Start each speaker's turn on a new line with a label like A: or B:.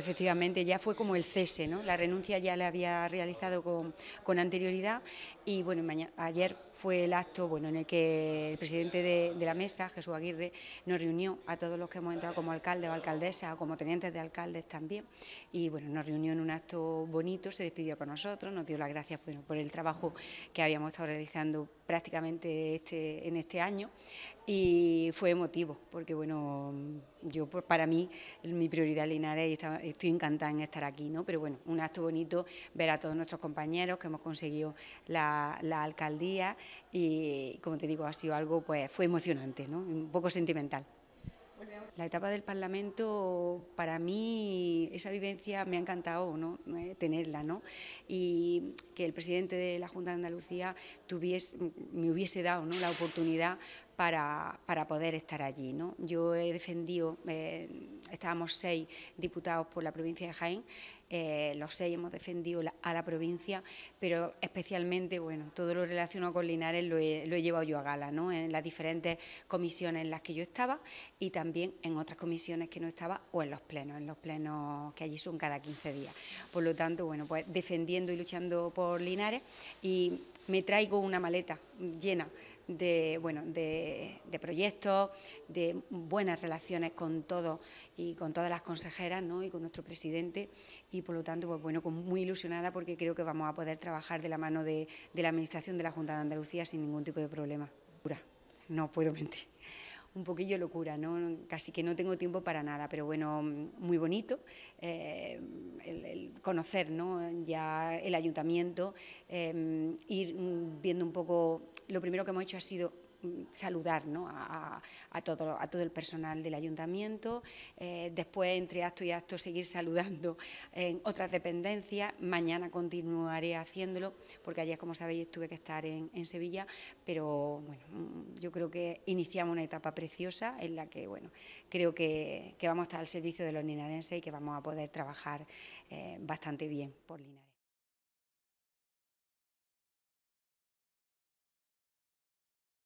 A: efectivamente, ya fue como el cese, ¿no? La renuncia ya la había realizado con, anterioridad y bueno, ayer fue el acto bueno, en el que el presidente de, la mesa, Jesús Aguirre, nos reunió a todos los que hemos entrado como alcalde o alcaldesa o como tenientes de alcaldes también. Y bueno, nos reunió en un acto bonito, se despidió con nosotros, nos dio las gracias bueno, por el trabajo que habíamos estado realizando prácticamente este, en este año y fue emotivo porque bueno yo para mí mi prioridad Linares y estoy encantada en estar aquí no pero bueno un acto bonito ver a todos nuestros compañeros que hemos conseguido la, la alcaldía y como te digo ha sido algo pues fue emocionante no un poco sentimental la etapa del Parlamento, para mí, esa vivencia me ha encantado ¿no? Eh, tenerla, ¿no? Y que el presidente de la Junta de Andalucía tuviese, me hubiese dado ¿no? la oportunidad para, poder estar allí. ¿no? Yo he defendido, eh, estábamos seis diputados por la provincia de Jaén, eh, los seis hemos defendido a la provincia, pero especialmente, bueno, todo lo relacionado con Linares lo he, llevado yo a gala, ¿no? En las diferentes comisiones en las que yo estaba y también en otras comisiones que no estaba o en los plenos, en los plenos que allí son cada 15 días. Por lo tanto, bueno, pues defendiendo y luchando por Linares y me traigo una maleta llena de, bueno, de, proyectos, de buenas relaciones con todos y con todas las consejeras y con nuestro presidente y por lo tanto pues bueno, pues, muy ilusionada porque creo que vamos a poder trabajar de la mano de, la Administración de la Junta de Andalucía sin ningún tipo de problema. no puedo mentir, un poquillo locura, ¿no? casi que no tengo tiempo para nada, pero bueno, muy bonito. Eh, conocer ¿no? ya el ayuntamiento, em, ir viendo un poco, lo primero que hemos hecho ha sido saludar a, todo, a, todo, el personal del ayuntamiento, eh, después entre acto y acto seguir saludando en otras dependencias, mañana continuaré haciéndolo, porque ayer, como sabéis, tuve que estar en, Sevilla, pero bueno, mm, yo creo que iniciamos una etapa preciosa en la que bueno, creo que, vamos a estar al servicio de los linarenses y que vamos a poder trabajar eh, bastante bien por Linares.